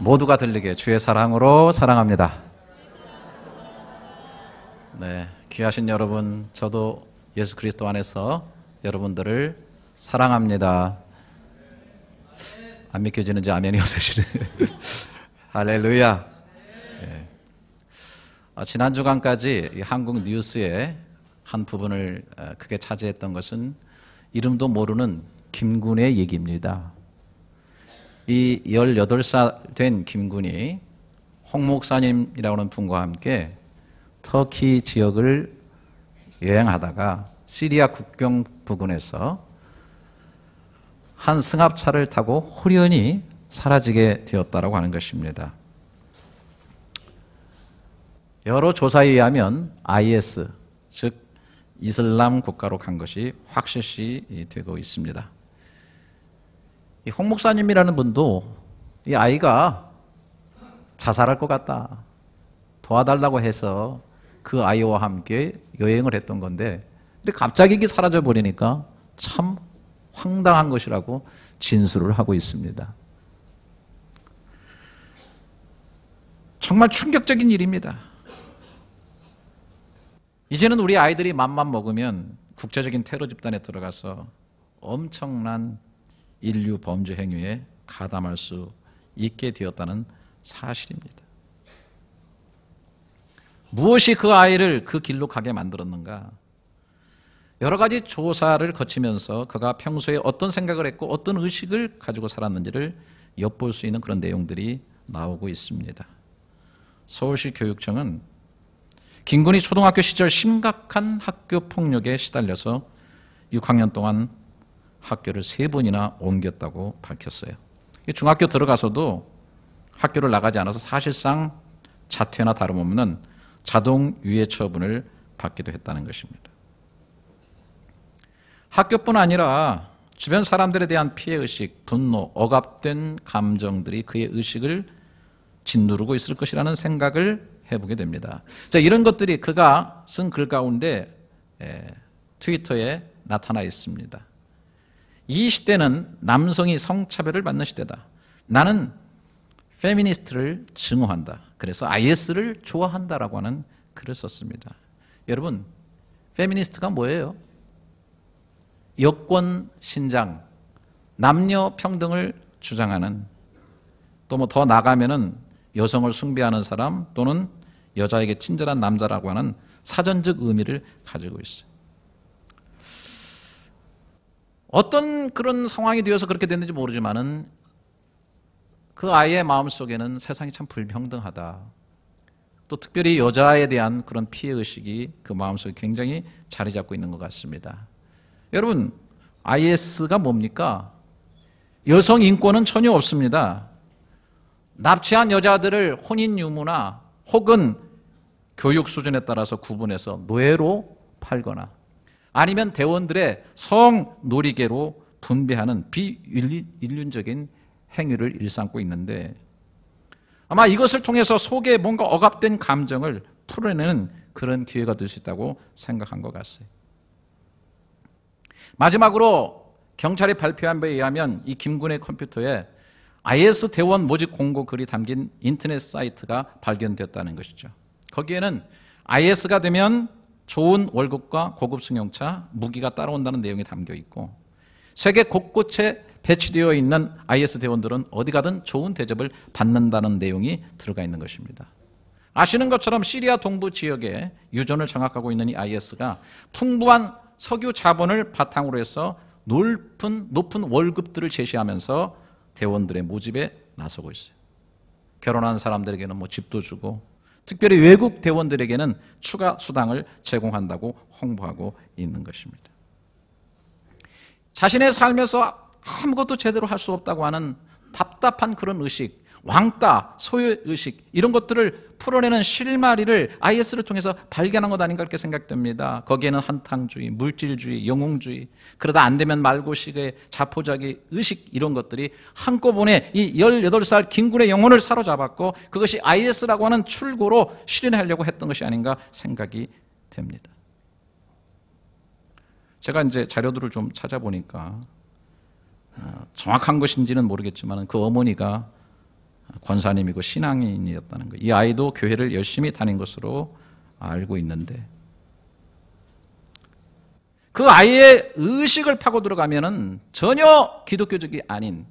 모두가 들리게 주의 사랑으로 사랑합니다. 네, 귀하신 여러분, 저도 예수 그리스도 안에서 여러분들을 사랑합니다. 안 믿겨지는지 아멘이 없으시네. 할렐루야. 네. 아, 지난 주간까지 한국 뉴스의 한 부분을 아, 크게 차지했던 것은 이름도 모르는 김군의 얘기입니다. 이 18살 된 김군이 홍 목사님이라고 하는 분과 함께 터키 지역을 여행하다가 시리아 국경 부근에서 한 승합차를 타고 홀연히 사라지게 되었다라고 하는 것입니다. 여러 조사에 의하면 IS, 즉 이슬람 국가로 간 것이 확실시 되고 있습니다. 홍 목사님이라는 분도 이 아이가 자살할 것 같다. 도와달라고 해서 그 아이와 함께 여행을 했던 건데 근데 갑자기 이게 사라져 버리니까 참 황당한 것이라고 진술을 하고 있습니다. 정말 충격적인 일입니다. 이제는 우리 아이들이 맘만 먹으면 국제적인 테러 집단에 들어가서 엄청난 인류 범죄 행위에 가담할 수 있게 되었다는 사실입니다. 무엇이 그 아이를 그 길로 가게 만들었는가? 여러 가지 조사를 거치면서 그가 평소에 어떤 생각을 했고 어떤 의식을 가지고 살았는지를 엿볼 수 있는 그런 내용들이 나오고 있습니다. 서울시 교육청은 김군이 초등학교 시절 심각한 학교 폭력에 시달려서 6학년 동안 학교를 세 번이나 옮겼다고 밝혔어요. 중학교 들어가서도 학교를 나가지 않아서 사실상 자퇴나 다름없는 자동 유예 처분을 받기도 했다는 것입니다. 학교뿐 아니라 주변 사람들에 대한 피해 의식, 분노, 억압된 감정들이 그의 의식을 짓누르고 있을 것이라는 생각을 해보게 됩니다. 자, 이런 것들이 그가 쓴 글 가운데 트위터에 나타나 있습니다. 이 시대는 남성이 성차별을 받는 시대다. 나는 페미니스트를 증오한다. 그래서 IS를 좋아한다라고 하는 글을 썼습니다. 여러분, 페미니스트가 뭐예요? 여권 신장, 남녀 평등을 주장하는 또 뭐 더 나가면은 여성을 숭배하는 사람 또는 여자에게 친절한 남자라고 하는 사전적 의미를 가지고 있어요. 어떤 그런 상황이 되어서 그렇게 됐는지 모르지만은 그 아이의 마음속에는 세상이 참 불평등하다. 또 특별히 여자에 대한 그런 피해 의식이 그 마음속에 굉장히 자리 잡고 있는 것 같습니다. 여러분, IS가 뭡니까? 여성 인권은 전혀 없습니다. 납치한 여자들을 혼인 유무나 혹은 교육 수준에 따라서 구분해서 노예로 팔거나 아니면 대원들의 성놀이개로 분배하는 비인륜적인 행위를 일삼고 있는데 아마 이것을 통해서 속에 뭔가 억압된 감정을 풀어내는 그런 기회가 될 수 있다고 생각한 것같습니다 마지막으로 경찰이 발표한 바에 의하면 이 김군의 컴퓨터에 IS 대원 모집 공고 글이 담긴 인터넷 사이트가 발견되었다는 것이죠. 거기에는 IS가 되면 좋은 월급과 고급 승용차, 무기가 따라온다는 내용이 담겨 있고 세계 곳곳에 배치되어 있는 IS 대원들은 어디 가든 좋은 대접을 받는다는 내용이 들어가 있는 것입니다. 아시는 것처럼 시리아 동부 지역에 유전을 장악하고 있는 이 IS가 풍부한 석유 자본을 바탕으로 해서 높은, 높은 월급들을 제시하면서 대원들의 모집에 나서고 있어요. 결혼한 사람들에게는 뭐 집도 주고 특별히 외국 대원들에게는 추가 수당을 제공한다고 홍보하고 있는 것입니다. 자신의 삶에서 아무것도 제대로 할 수 없다고 하는 답답한 그런 의식, 왕따, 소유의식 이런 것들을 풀어내는 실마리를 IS를 통해서 발견한 것 아닌가 이렇게 생각됩니다. 거기에는 한탕주의, 물질주의, 영웅주의, 그러다 안 되면 말고식의 자포자기 의식 이런 것들이 한꺼번에 이 18살 김군의 영혼을 사로잡았고 그것이 IS라고 하는 출구로 실현하려고 했던 것이 아닌가 생각이 됩니다. 제가 이제 자료들을 좀 찾아보니까 어, 정확한 것인지는 모르겠지만 그 어머니가 권사님이고 신앙인이었다는 거예요. 이 아이도 교회를 열심히 다닌 것으로 알고 있는데 그 아이의 의식을 파고 들어가면 전혀 기독교적이 아닌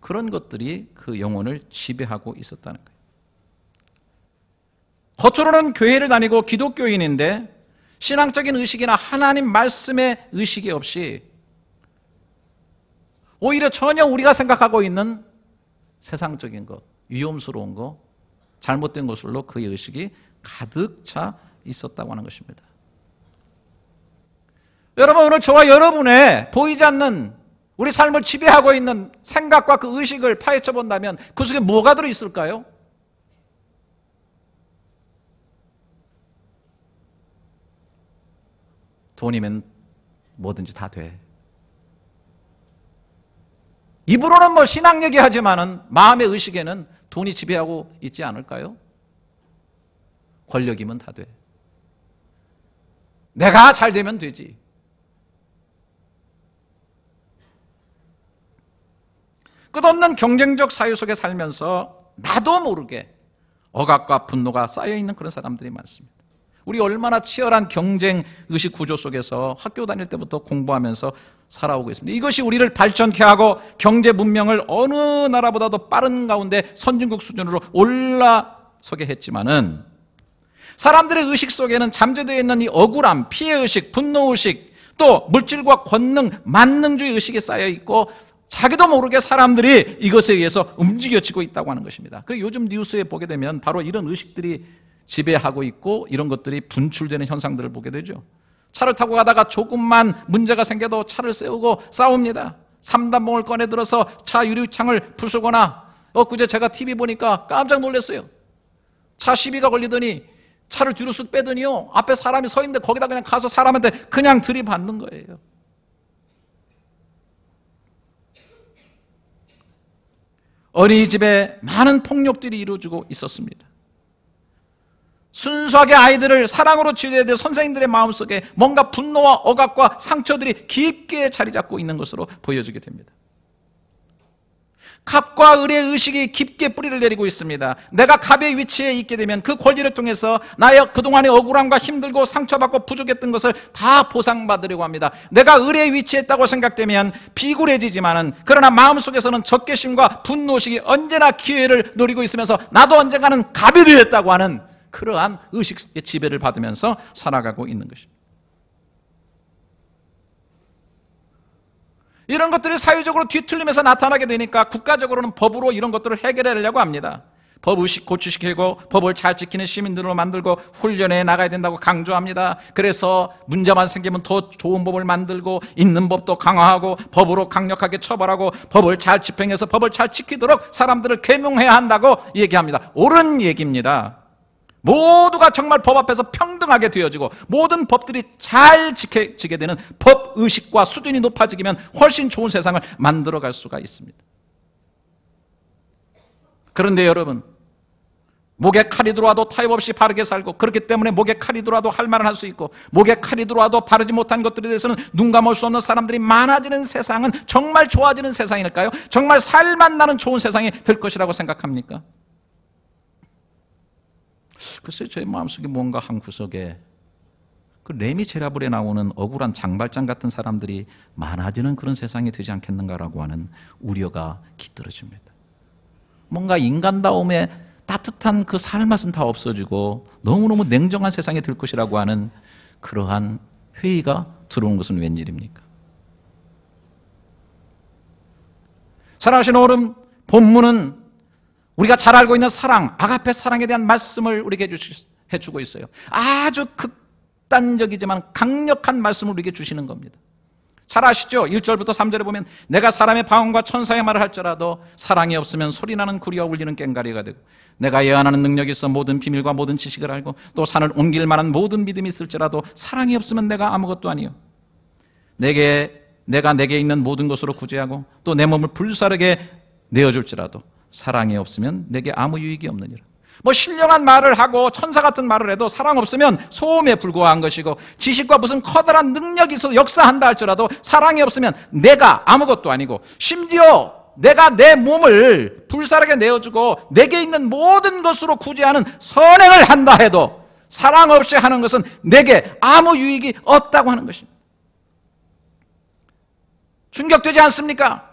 그런 것들이 그 영혼을 지배하고 있었다는 거예요. 겉으로는 교회를 다니고 기독교인인데 신앙적인 의식이나 하나님 말씀의 의식이 없이 오히려 전혀 우리가 생각하고 있는 세상적인 것, 위험스러운 것, 잘못된 것으로 그의 의식이 가득 차 있었다고 하는 것입니다. 여러분 오늘 저와 여러분의 보이지 않는 우리 삶을 지배하고 있는 생각과 그 의식을 파헤쳐 본다면 그 속에 뭐가 들어 있을까요? 돈이면 뭐든지 다 돼. 입으로는 뭐 신앙 얘기하지만은 마음의 의식에는 돈이 지배하고 있지 않을까요? 권력이면 다 돼. 내가 잘 되면 되지. 끝없는 경쟁적 사유 속에 살면서 나도 모르게 억압과 분노가 쌓여 있는 그런 사람들이 많습니다. 우리 얼마나 치열한 경쟁 의식 구조 속에서 학교 다닐 때부터 공부하면서 살아오고 있습니다. 이것이 우리를 발전케 하고 경제 문명을 어느 나라보다도 빠른 가운데 선진국 수준으로 올라서게 했지만은 사람들의 의식 속에는 잠재되어 있는 이 억울함, 피해의식, 분노의식, 또 물질과 권능, 만능주의 의식이 쌓여 있고 자기도 모르게 사람들이 이것에 의해서 움직여지고 있다고 하는 것입니다. 그 요즘 뉴스에 보게 되면 바로 이런 의식들이 지배하고 있고 이런 것들이 분출되는 현상들을 보게 되죠. 차를 타고 가다가 조금만 문제가 생겨도 차를 세우고 싸웁니다. 3단봉을 꺼내 들어서 차 유리창을 부수거나 엊그제 제가 TV 보니까 깜짝 놀랐어요. 차 시비가 걸리더니 차를 뒤로 쑥 빼더니요. 앞에 사람이 서 있는데 거기다 그냥 가서 사람한테 그냥 들이받는 거예요. 어린이집에 많은 폭력들이 이루어지고 있었습니다. 순수하게 아이들을 사랑으로 지유해야될 선생님들의 마음속에 뭔가 분노와 억압과 상처들이 깊게 자리 잡고 있는 것으로 보여지게 됩니다. 갑과 을의 의식이 깊게 뿌리를 내리고 있습니다. 내가 갑의 위치에 있게 되면 그 권리를 통해서 나의 그동안의 억울함과 힘들고 상처받고 부족했던 것을 다 보상받으려고 합니다. 내가 을의 위치에 있다고 생각되면 비굴해지지만은 그러나 마음속에서는 적개심과 분노식이 언제나 기회를 노리고 있으면서 나도 언젠가는 갑이 되었다고 하는 그러한 의식의 지배를 받으면서 살아가고 있는 것입니다. 이런 것들이 사회적으로 뒤틀리면서 나타나게 되니까 국가적으로는 법으로 이런 것들을 해결하려고 합니다. 법을 고치시키고 법을 잘 지키는 시민들로 만들고 훈련에 나가야 된다고 강조합니다. 그래서 문제만 생기면 더 좋은 법을 만들고 있는 법도 강화하고 법으로 강력하게 처벌하고 법을 잘 집행해서 법을 잘 지키도록 사람들을 계명해야 한다고 얘기합니다. 옳은 얘기입니다. 모두가 정말 법 앞에서 평등하게 되어지고 모든 법들이 잘 지켜지게 되는 법 의식과 수준이 높아지면 훨씬 좋은 세상을 만들어갈 수가 있습니다. 그런데 여러분 목에 칼이 들어와도 타협 없이 바르게 살고 그렇기 때문에 목에 칼이 들어와도 할말을할 수 있고 목에 칼이 들어와도 바르지 못한 것들에 대해서는 눈 감을 수 없는 사람들이 많아지는 세상은 정말 좋아지는 세상일까요? 정말 살만 나는 좋은 세상이 될 것이라고 생각합니까? 글쎄요, 의 마음속에 뭔가 한 구석에 그 레미제라블에 나오는 억울한 장발장 같은 사람들이 많아지는 그런 세상이 되지 않겠는가라고 하는 우려가 깃들어집니다. 뭔가 인간다움의 따뜻한 그 살맛은 다 없어지고 너무너무 냉정한 세상이 될 것이라고 하는 그러한 회의가 들어온 것은 웬일입니까? 사랑하시는 오름 본문은 우리가 잘 알고 있는 사랑, 아가페 사랑에 대한 말씀을 우리에게 해주고 있어요. 아주 극단적이지만 강력한 말씀을 우리에게 주시는 겁니다. 잘 아시죠? 1절부터 3절에 보면 내가 사람의 방언과 천사의 말을 할지라도 사랑이 없으면 소리나는 구리와 울리는 꽹가리가 되고 내가 예언하는 능력이 있어 모든 비밀과 모든 지식을 알고 또 산을 옮길 만한 모든 믿음이 있을지라도 사랑이 없으면 내가 아무것도 아니요 내게 내가 내게 있는 모든 것으로 구제하고 또 내 몸을 불사르게 내어줄지라도 사랑이 없으면 내게 아무 유익이 없느니라. 뭐 신령한 말을 하고 천사 같은 말을 해도 사랑 없으면 소음에 불과한 것이고 지식과 무슨 커다란 능력이 있어 역사한다 할지라도 사랑이 없으면 내가 아무것도 아니고 심지어 내가 내 몸을 불사르게 내어주고 내게 있는 모든 것으로 구제하는 선행을 한다 해도 사랑 없이 하는 것은 내게 아무 유익이 없다고 하는 것입니다. 충격되지 않습니까?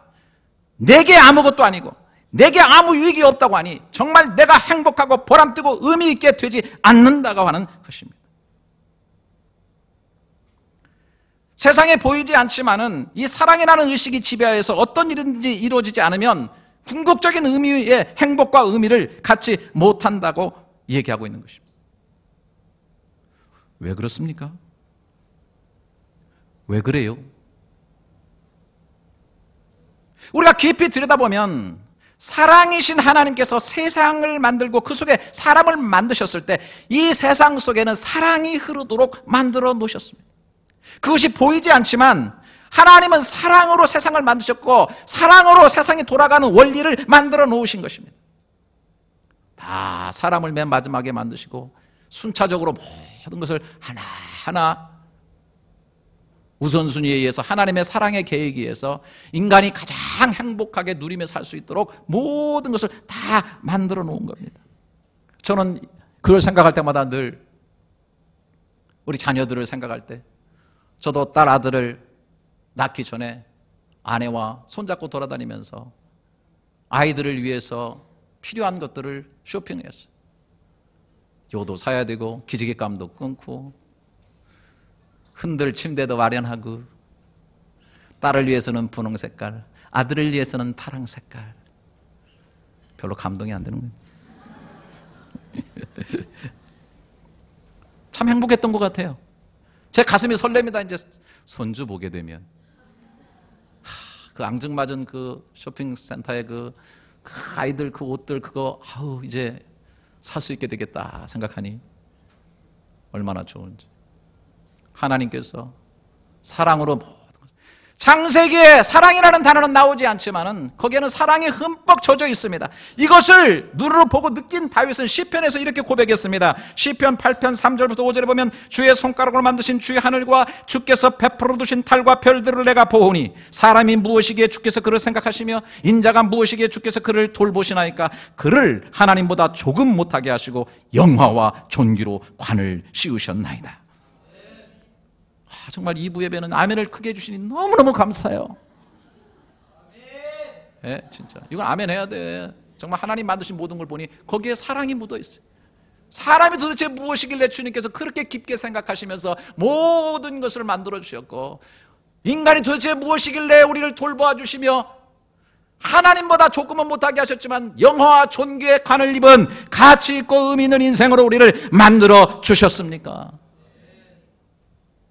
내게 아무것도 아니고 내게 아무 유익이 없다고 하니 정말 내가 행복하고 보람뜨고 의미 있게 되지 않는다고 하는 것입니다. 세상에 보이지 않지만은 이 사랑이라는 의식이 지배하여서 어떤 일든지 이루어지지 않으면 궁극적인 의미의 행복과 의미를 갖지 못한다고 얘기하고 있는 것입니다. 왜 그렇습니까? 왜 그래요? 우리가 깊이 들여다보면 사랑이신 하나님께서 세상을 만들고 그 속에 사람을 만드셨을 때 이 세상 속에는 사랑이 흐르도록 만들어 놓으셨습니다. 그것이 보이지 않지만 하나님은 사랑으로 세상을 만드셨고 사랑으로 세상이 돌아가는 원리를 만들어 놓으신 것입니다. 다 사람을 맨 마지막에 만드시고 순차적으로 모든 것을 하나하나 우선순위에 의해서 하나님의 사랑의 계획에 의해서 인간이 가장 행복하게 누리며 살 수 있도록 모든 것을 다 만들어 놓은 겁니다. 저는 그걸 생각할 때마다 늘 우리 자녀들을 생각할 때 저도 딸 아들을 낳기 전에 아내와 손잡고 돌아다니면서 아이들을 위해서 필요한 것들을 쇼핑했어요. 요도 사야 되고 기지개감도 끊고 흔들 침대도 마련하고 딸을 위해서는 분홍 색깔, 아들을 위해서는 파랑 색깔. 별로 감동이 안 되는 거예요. 참 행복했던 것 같아요. 제 가슴이 설렙니다. 이제 손주 보게 되면 하, 그 앙증맞은 그 쇼핑센터의 그, 그 아이들 그 옷들 그거 아우 이제 살 수 있게 되겠다 생각하니 얼마나 좋은지. 하나님께서 사랑으로 창세기에 사랑이라는 단어는 나오지 않지만은 거기에는 사랑이 흠뻑 젖어 있습니다. 이것을 눈으로 보고 느낀 다윗은 시편에서 이렇게 고백했습니다. 시편 8편 3절부터 5절에 보면 주의 손가락으로 만드신 주의 하늘과 주께서 베풀어 두신 달과 별들을 내가 보오니 사람이 무엇이기에 주께서 그를 생각하시며 인자가 무엇이기에 주께서 그를 돌보시나이까 그를 하나님보다 조금 못하게 하시고 영화와 존귀로 관을 씌우셨나이다. 아, 정말 이부 예배는 아멘을 크게 해주시니 너무너무 감사해요. 예, 네, 진짜. 이건 아멘 해야 돼. 정말 하나님 만드신 모든 걸 보니 거기에 사랑이 묻어있어요. 사람이 도대체 무엇이길래 주님께서 그렇게 깊게 생각하시면서 모든 것을 만들어 주셨고 인간이 도대체 무엇이길래 우리를 돌보아 주시며 하나님보다 조금은 못하게 하셨지만 영화와 존귀의 관을 입은 가치 있고 의미 있는 인생으로 우리를 만들어 주셨습니까?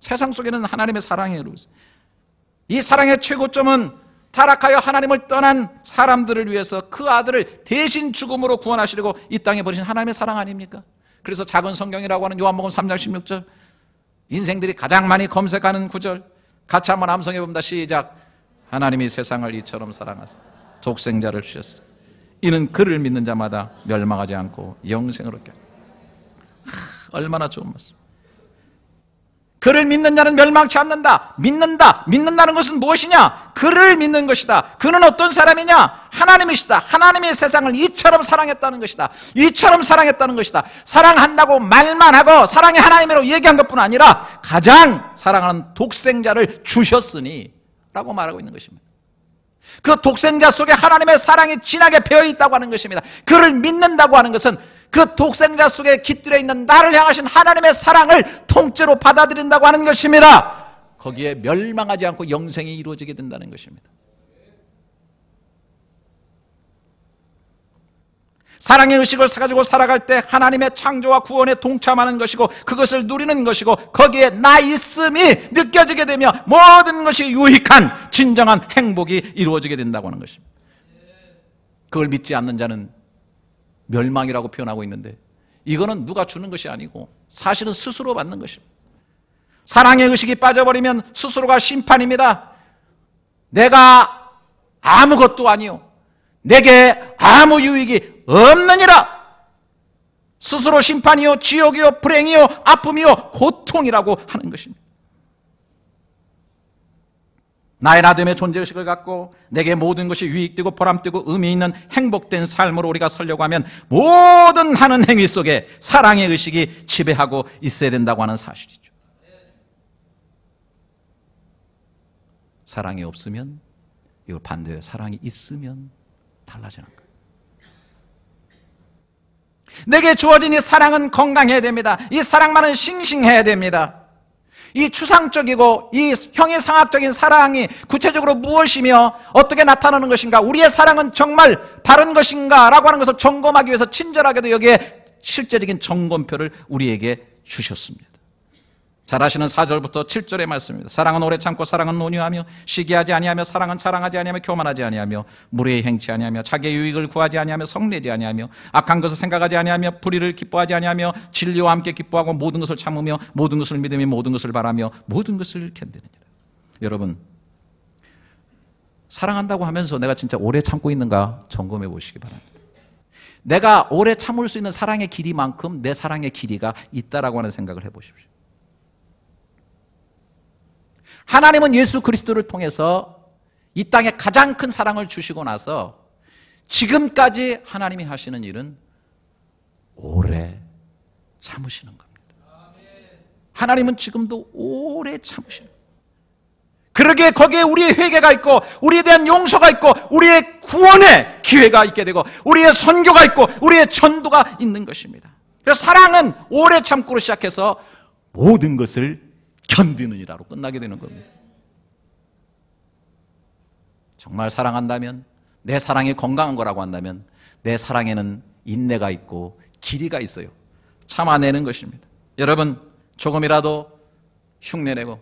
세상 속에는 하나님의 사랑이 여러이 사랑의 최고점은 타락하여 하나님을 떠난 사람들을 위해서 그 아들을 대신 죽음으로 구원하시려고 이 땅에 버리신 하나님의 사랑 아닙니까? 그래서 작은 성경이라고 하는 요한복음 3장 16절 인생들이 가장 많이 검색하는 구절 같이 한번 암송해 봅니다. 시작. 하나님이 세상을 이처럼 사랑하사 독생자를 주셨으 이는 그를 믿는 자마다 멸망하지 않고 영생을 얻게. 하, 얼마나 좋은 말씀. 그를 믿는 자는 멸망치 않는다. 믿는다. 믿는다는 것은 무엇이냐? 그를 믿는 것이다. 그는 어떤 사람이냐? 하나님이시다. 하나님의 세상을 이처럼 사랑했다는 것이다. 이처럼 사랑했다는 것이다. 사랑한다고 말만 하고 사랑이 하나님이라고 얘기한 것뿐 아니라 가장 사랑하는 독생자를 주셨으니 라고 말하고 있는 것입니다. 그 독생자 속에 하나님의 사랑이 진하게 배어 있다고 하는 것입니다. 그를 믿는다고 하는 것은 그 독생자 속에 깃들여 있는 나를 향하신 하나님의 사랑을 통째로 받아들인다고 하는 것입니다. 거기에 멸망하지 않고 영생이 이루어지게 된다는 것입니다. 사랑의 의식을 사가지고 살아갈 때 하나님의 창조와 구원에 동참하는 것이고 그것을 누리는 것이고 거기에 나 있음이 느껴지게 되며 모든 것이 유익한 진정한 행복이 이루어지게 된다고 하는 것입니다. 그걸 믿지 않는 자는 멸망이라고 표현하고 있는데 이거는 누가 주는 것이 아니고 사실은 스스로 받는 것입니다. 사랑의 의식이 빠져버리면 스스로가 심판입니다. 내가 아무것도 아니요. 내게 아무 유익이 없느니라. 스스로 심판이요, 지옥이요, 불행이요, 아픔이요, 고통이라고 하는 것입니다. 나의 나됨의 존재의식을 갖고 내게 모든 것이 유익되고 보람되고 의미 있는 행복된 삶으로 우리가 살려고 하면 모든 하는 행위 속에 사랑의 의식이 지배하고 있어야 된다고 하는 사실이죠. 사랑이 없으면 이걸 반대해 사랑이 있으면 달라지는 거예요. 내게 주어진 이 사랑은 건강해야 됩니다. 이 사랑만은 싱싱해야 됩니다. 이 추상적이고 이 형이상학적인 사랑이 구체적으로 무엇이며 어떻게 나타나는 것인가 우리의 사랑은 정말 바른 것인가 라고 하는 것을 점검하기 위해서 친절하게도 여기에 실제적인 점검표를 우리에게 주셨습니다 잘 아시는 4절부터 7절의 말씀입니다. 사랑은 오래 참고 사랑은 논유하며 시기하지 아니하며 사랑은 사랑하지 아니하며 교만하지 아니하며 무례히 행치 아니하며 자기의 유익을 구하지 아니하며 성내지 아니하며 악한 것을 생각하지 아니하며 불의를 기뻐하지 아니하며 진리와 함께 기뻐하고 모든 것을 참으며 모든 것을 믿으며 모든 것을 바라며 모든 것을 견디느니라. 여러분 사랑한다고 하면서 내가 진짜 오래 참고 있는가 점검해 보시기 바랍니다. 내가 오래 참을 수 있는 사랑의 길이만큼 내 사랑의 길이가 있다라고 하는 생각을 해 보십시오. 하나님은 예수 그리스도를 통해서 이 땅에 가장 큰 사랑을 주시고 나서 지금까지 하나님이 하시는 일은 오래 참으시는 겁니다. 하나님은 지금도 오래 참으시는 겁니다. 그러게 거기에 우리의 회개가 있고 우리에 대한 용서가 있고 우리의 구원의 기회가 있게 되고 우리의 선교가 있고 우리의 전도가 있는 것입니다. 그래서 사랑은 오래 참고로 시작해서 모든 것을 견디느니라로 끝나게 되는 겁니다. 정말 사랑한다면 내 사랑이 건강한 거라고 한다면 내 사랑에는 인내가 있고 길이가 있어요. 참아내는 것입니다. 여러분 조금이라도 흉내내고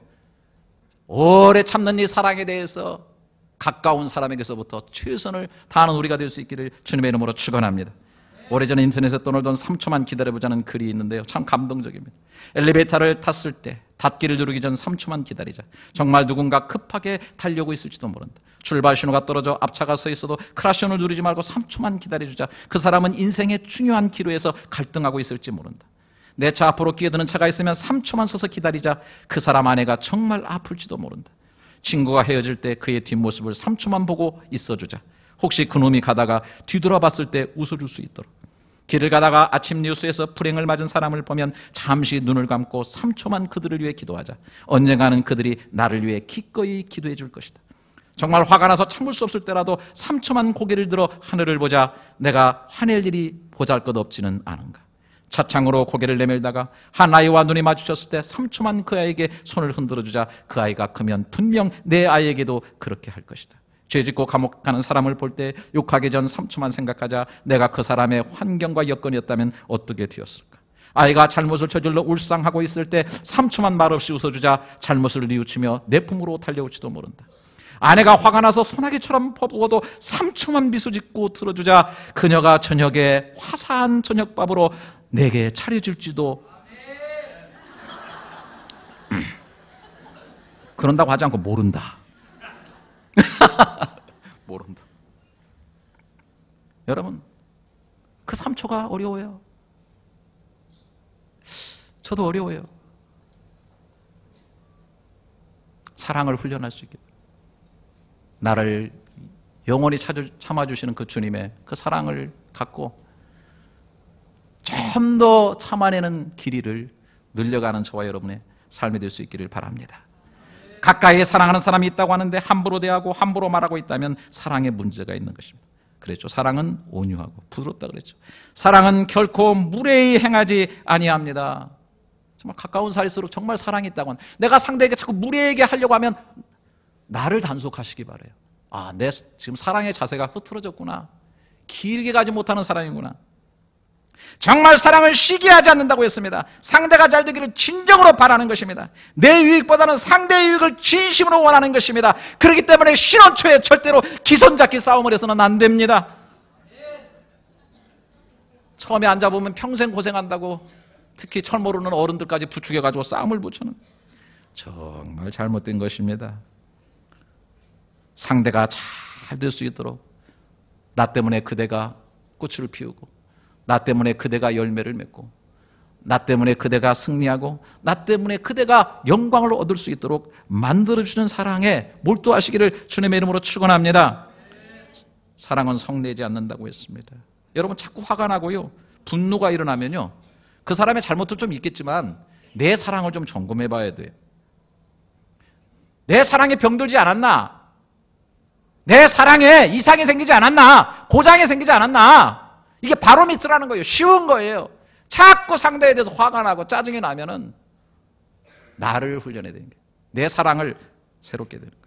오래 참는 이 사랑에 대해서 가까운 사람에게서부터 최선을 다하는 우리가 될 수 있기를 주님의 이름으로 축원합니다. 오래전에 인터넷에 떠돌돈 3초만 기다려보자는 글이 있는데요. 참 감동적입니다. 엘리베이터를 탔을 때 닫기를 누르기 전 3초만 기다리자. 정말 누군가 급하게 달려고 있을지도 모른다. 출발 신호가 떨어져 앞차가 서 있어도 크라션을 누르지 말고 3초만 기다려주자. 그 사람은 인생의 중요한 기로에서 갈등하고 있을지 모른다. 내 차 앞으로 끼어드는 차가 있으면 3초만 서서 기다리자. 그 사람 아내가 정말 아플지도 모른다. 친구가 헤어질 때 그의 뒷모습을 3초만 보고 있어주자. 혹시 그놈이 가다가 뒤돌아봤을 때 웃어줄 수 있도록 길을 가다가 아침 뉴스에서 불행을 맞은 사람을 보면 잠시 눈을 감고 3초만 그들을 위해 기도하자. 언젠가는 그들이 나를 위해 기꺼이 기도해 줄 것이다. 정말 화가 나서 참을 수 없을 때라도 3초만 고개를 들어 하늘을 보자. 내가 화낼 일이 보잘것없지는 않은가. 차창으로 고개를 내밀다가 한 아이와 눈이 마주쳤을 때 3초만 그 아이에게 손을 흔들어 주자. 그 아이가 크면 분명 내 아이에게도 그렇게 할 것이다. 죄짓고 감옥 가는 사람을 볼 때 욕하기 전 3초만 생각하자 내가 그 사람의 환경과 여건이었다면 어떻게 되었을까? 아이가 잘못을 저질러 울상하고 있을 때 3초만 말없이 웃어주자 잘못을 뉘우치며 내 품으로 달려올지도 모른다. 아내가 화가 나서 소나기처럼 퍼부어도 3초만 미소 짓고 들어주자 그녀가 저녁에 화사한 저녁밥으로 내게 차려줄지도 그런다고 하지 않고 모른다. 모른다. 여러분, 그 3초가 어려워요. 저도 어려워요. 사랑을 훈련할 수있 나를 영원히 참아주시는 그 주님의 그 사랑을 갖고 좀 더 참아내는 길이를 늘려가는 저와 여러분의 삶이 될 수 있기를 바랍니다. 가까이 에 사랑하는 사람이 있다고 하는데 함부로 대하고 함부로 말하고 있다면 사랑에 문제가 있는 것입니다. 그랬죠. 사랑은 온유하고 부드럽다 그랬죠. 사랑은 결코 무례히 행하지 아니합니다. 정말 가까운 사이일수록 정말 사랑이 있다고 하는 내가 상대에게 자꾸 무례하게 하려고 하면 나를 단속하시기 바래요. 아, 내 지금 사랑의 자세가 흐트러졌구나. 길게 가지 못하는 사람이구나. 정말 사랑을 시기하지 않는다고 했습니다. 상대가 잘 되기를 진정으로 바라는 것입니다. 내 유익보다는 상대의 유익을 진심으로 원하는 것입니다. 그렇기 때문에 신혼초에 절대로 기선잡기 싸움을 해서는 안 됩니다. 처음에 앉아보면 평생 고생한다고 특히 철모르는 어른들까지 부추겨가지고 싸움을 붙이는 정말 잘못된 것입니다. 상대가 잘 될 수 있도록 나 때문에 그대가 꽃을 피우고 나 때문에 그대가 열매를 맺고 나 때문에 그대가 승리하고 나 때문에 그대가 영광을 얻을 수 있도록 만들어주는 사랑에 몰두하시기를 주님의 이름으로 축원합니다. 사랑은 성내지 않는다고 했습니다. 여러분 자꾸 화가 나고요. 분노가 일어나면요. 그 사람의 잘못도 좀 있겠지만 내 사랑을 좀 점검해 봐야 돼요. 내 사랑에 병들지 않았나? 내 사랑에 이상이 생기지 않았나? 고장이 생기지 않았나? 이게 바로미터라는 거예요. 쉬운 거예요. 자꾸 상대에 대해서 화가 나고 짜증이 나면은 나를 훈련해야 되는 거예요. 내 사랑을 새롭게 되는 거예요.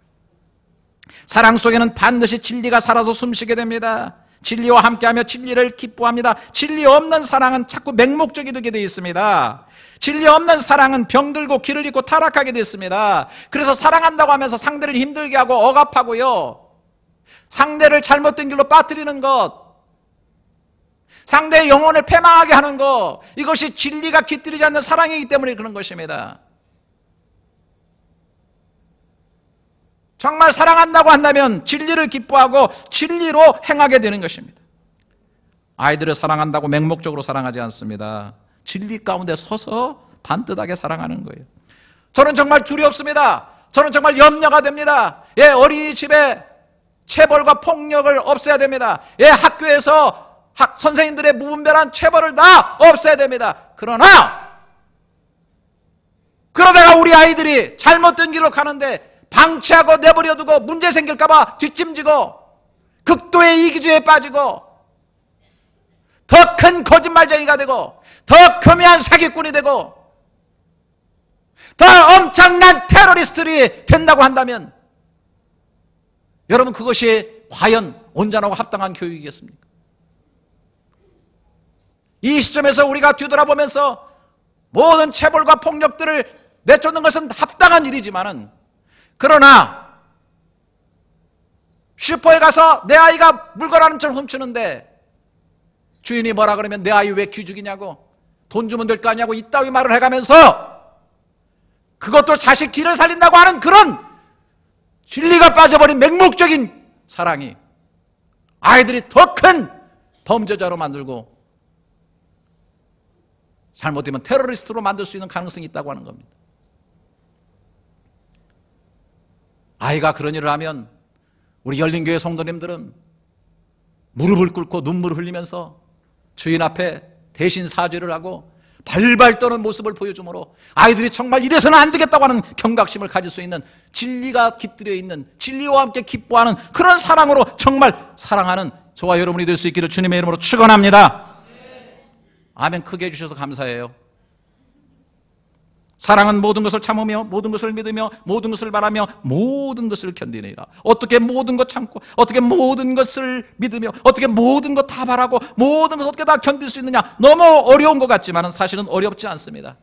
사랑 속에는 반드시 진리가 살아서 숨쉬게 됩니다. 진리와 함께하며 진리를 기뻐합니다. 진리 없는 사랑은 자꾸 맹목적이 되게 되어 있습니다. 진리 없는 사랑은 병들고 길을 잃고 타락하게 되어 있습니다 그래서 사랑한다고 하면서 상대를 힘들게 하고 억압하고요. 상대를 잘못된 길로 빠뜨리는 것, 상대의 영혼을 패망하게 하는 것 이것이 진리가 깃들이지 않는 사랑이기 때문에 그런 것입니다 정말 사랑한다고 한다면 진리를 기뻐하고 진리로 행하게 되는 것입니다 아이들을 사랑한다고 맹목적으로 사랑하지 않습니다 진리 가운데 서서 반듯하게 사랑하는 거예요 저는 정말 두렵습니다 저는 정말 염려가 됩니다 예, 어린이집에 체벌과 폭력을 없애야 됩니다 예, 학교에서 학 선생님들의 무분별한 체벌을 다 없애야 됩니다. 그러나 그러다가 우리 아이들이 잘못된 길로 가는데 방치하고 내버려두고 문제 생길까봐 뒷짐지고 극도의 이기주의에 빠지고 더 큰 거짓말쟁이가 되고 더 교묘한 사기꾼이 되고 더 엄청난 테러리스트들이 된다고 한다면 여러분 그것이 과연 온전하고 합당한 교육이겠습니까? 이 시점에서 우리가 뒤돌아보면서 모든 체벌과 폭력들을 내쫓는 것은 합당한 일이지만은 그러나 슈퍼에 가서 내 아이가 물건 하나처 훔치는데 주인이 뭐라 그러면 내 아이 왜 귀죽이냐고 돈 주면 될 거 아니냐고 이따위 말을 해가면서 그것도 자식 길을 살린다고 하는 그런 진리가 빠져버린 맹목적인 사랑이 아이들이 더 큰 범죄자로 만들고 잘못되면 테러리스트로 만들 수 있는 가능성이 있다고 하는 겁니다. 아이가 그런 일을 하면 우리 열린교회 성도님들은 무릎을 꿇고 눈물을 흘리면서 주인 앞에 대신 사죄를 하고 발발 떠는 모습을 보여주므로 아이들이 정말 이래서는 안 되겠다고 하는 경각심을 가질 수 있는 진리가 깃들여 있는 진리와 함께 기뻐하는 그런 사랑으로 정말 사랑하는 저와 여러분이 될 수 있기를 주님의 이름으로 축원합니다. 아멘 크게 해주셔서 감사해요. 사랑은 모든 것을 참으며 모든 것을 믿으며 모든 것을 바라며 모든 것을 견디느니라. 어떻게 모든 것 참고 어떻게 모든 것을 믿으며 어떻게 모든 것 다 바라고 모든 것을 어떻게 다 견딜 수 있느냐. 너무 어려운 것 같지만 사실은 어렵지 않습니다.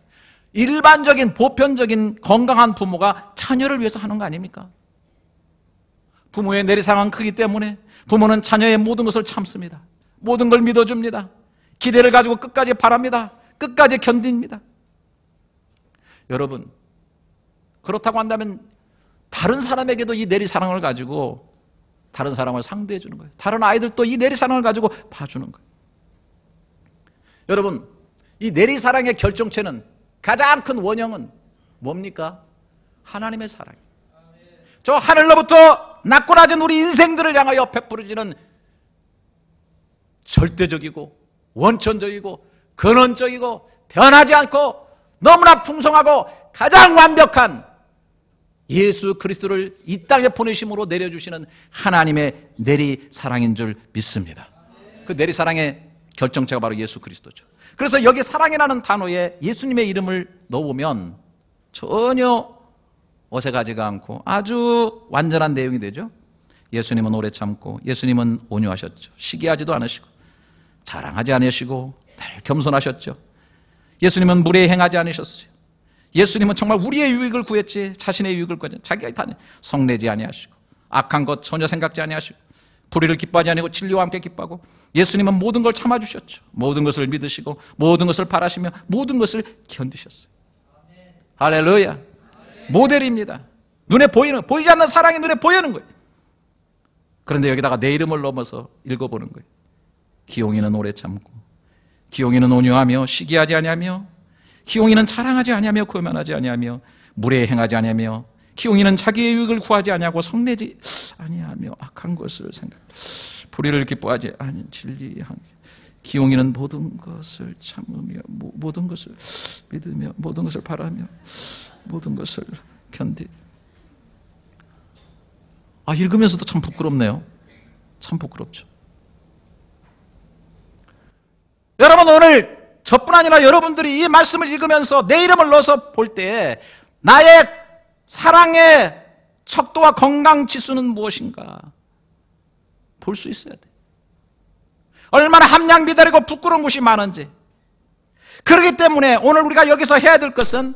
일반적인 보편적인 건강한 부모가 자녀를 위해서 하는 거 아닙니까? 부모의 내리상황 크기 때문에 부모는 자녀의 모든 것을 참습니다. 모든 걸 믿어줍니다. 기대를 가지고 끝까지 바랍니다. 끝까지 견딥니다. 여러분, 그렇다고 한다면 다른 사람에게도 이 내리사랑을 가지고 다른 사람을 상대해 주는 거예요. 다른 아이들도 이 내리사랑을 가지고 봐주는 거예요. 여러분, 이 내리사랑의 결정체는 가장 큰 원형은 뭡니까? 하나님의 사랑. 이에요저 하늘로부터 낮고 낮은 우리 인생들을 향하여 베풀어지는 절대적이고 원천적이고 근원적이고 변하지 않고 너무나 풍성하고 가장 완벽한 예수 그리스도를 이 땅에 보내심으로 내려주시는 하나님의 내리 사랑인 줄 믿습니다. 그 내리 사랑의 결정체가 바로 예수 그리스도죠. 그래서 여기 사랑이라는 단어에 예수님의 이름을 넣어보면 전혀 어색하지가 않고 아주 완전한 내용이 되죠. 예수님은 오래 참고 예수님은 온유하셨죠. 시기하지도 않으시고 자랑하지 않으시고 늘 겸손하셨죠. 예수님은 무례히 행하지 않으셨어요. 예수님은 정말 우리의 유익을 구했지 자신의 유익을 구하지 자기가 다 성내지 아니하시고 악한 것 전혀 생각지 아니하시고 불의를 기뻐하지 아니고 진리와 함께 기뻐하고 예수님은 모든 걸 참아주셨죠. 모든 것을 믿으시고 모든 것을 바라시며 모든 것을 견디셨어요. 할렐루야. 모델입니다. 눈에 보이는 보이지 않는 사랑이 눈에 보이는 거예요. 그런데 여기다가 내 이름을 넘어서 읽어보는 거예요. 기용이는 오래 참고 기용이는 온유하며 시기하지 아니하며 기용이는 자랑하지 아니하며 교만하지 아니하며 물에 행하지 아니하며 기용이는 자기의 유익을 구하지 아니하고 성내지 아니하며 악한 것을 생각 불의를 기뻐하지 아니 진리한 의 기용이는 모든 것을 참으며 모든 것을 믿으며 모든 것을 바라며 모든 것을 견디 아 읽으면서도 참 부끄럽네요 참 부끄럽죠 여러분 오늘 저뿐 아니라 여러분들이 이 말씀을 읽으면서 내 이름을 넣어서 볼 때 나의 사랑의 척도와 건강 지수는 무엇인가 볼 수 있어야 돼. 얼마나 함량 비다리고 부끄러운 곳이 많은지. 그렇기 때문에 오늘 우리가 여기서 해야 될 것은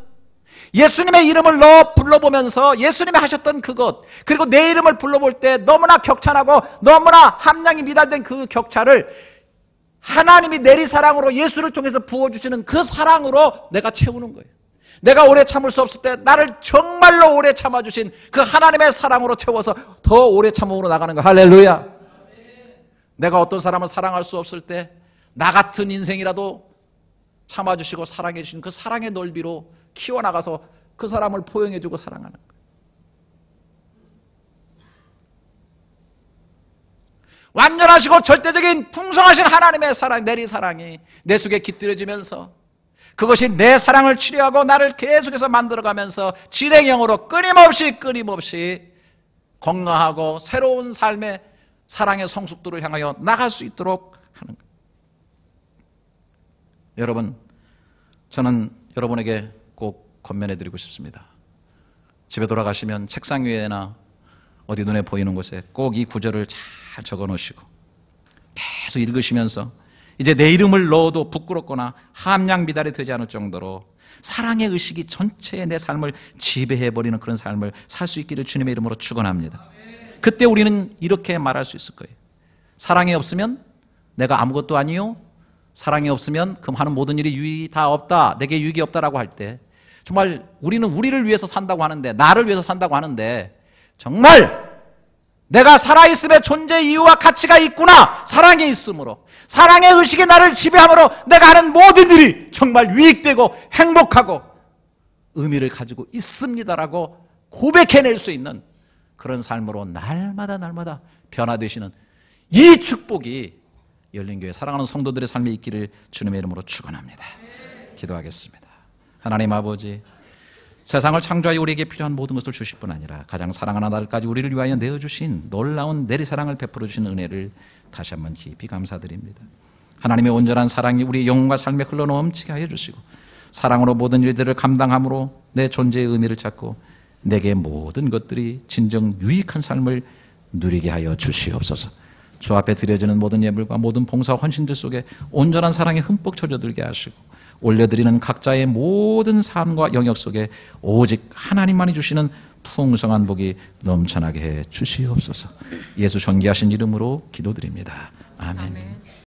예수님의 이름을 넣어 불러보면서 예수님이 하셨던 그것 그리고 내 이름을 불러볼 때 너무나 격찬하고 너무나 함량이 미달된 그 격차를 하나님이 내리 사랑으로 예수를 통해서 부어주시는 그 사랑으로 내가 채우는 거예요. 내가 오래 참을 수 없을 때 나를 정말로 오래 참아주신 그 하나님의 사랑으로 채워서 더 오래 참음으로 나가는 거 할렐루야. 내가 어떤 사람을 사랑할 수 없을 때 나 같은 인생이라도 참아주시고 사랑해 주신 그 사랑의 넓이로 키워나가서 그 사람을 포용해주고 사랑하는 거예요. 완전하시고 절대적인 풍성하신 하나님의 사랑, 내리 사랑이 내 속에 깃들여지면서 그것이 내 사랑을 치료하고 나를 계속해서 만들어가면서 진행형으로 끊임없이 끊임없이 건강하고 새로운 삶의 사랑의 성숙도를 향하여 나갈 수 있도록 하는 것. 여러분, 저는 여러분에게 꼭권면해 드리고 싶습니다. 집에 돌아가시면 책상 위에나 어디 눈에 보이는 곳에 꼭 이 구절을 잘 적어 놓으시고 계속 읽으시면서 이제 내 이름을 넣어도 부끄럽거나 함량 미달이 되지 않을 정도로 사랑의 의식이 전체의 내 삶을 지배해 버리는 그런 삶을 살 수 있기를 주님의 이름으로 축원합니다. 그때 우리는 이렇게 말할 수 있을 거예요. 사랑이 없으면 내가 아무것도 아니요. 사랑이 없으면 그 하는 모든 일이 유익이 다 없다. 내게 유익이 없다라고 할 때 정말 우리는 우리를 위해서 산다고 하는데 나를 위해서 산다고 하는데 정말 내가 살아있음의 존재 이유와 가치가 있구나. 사랑에 있음으로. 사랑의 의식이 나를 지배함으로 내가 하는 모든 일이 정말 유익되고 행복하고 의미를 가지고 있습니다라고 고백해낼 수 있는 그런 삶으로 날마다 날마다 변화되시는 이 축복이 열린교회 사랑하는 성도들의 삶에 있기를 주님의 이름으로 축원합니다. 기도하겠습니다. 하나님 아버지 세상을 창조하여 우리에게 필요한 모든 것을 주실 뿐 아니라 가장 사랑하는 아들까지 우리를 위하여 내어주신 놀라운 내리사랑을 베풀어 주신 은혜를 다시 한번 깊이 감사드립니다. 하나님의 온전한 사랑이 우리의 영혼과 삶에 흘러넘치게 하여 주시고 사랑으로 모든 일들을 감당함으로 내 존재의 의미를 찾고 내게 모든 것들이 진정 유익한 삶을 누리게 하여 주시옵소서. 주 앞에 드려지는 모든 예물과 모든 봉사 헌신들 속에 온전한 사랑이 흠뻑 쳐져들게 하시고 올려드리는 각자의 모든 삶과 영역 속에 오직 하나님만이 주시는 풍성한 복이 넘쳐나게 해 주시옵소서. 예수 존귀하신 이름으로 기도드립니다. 아멘. 아멘.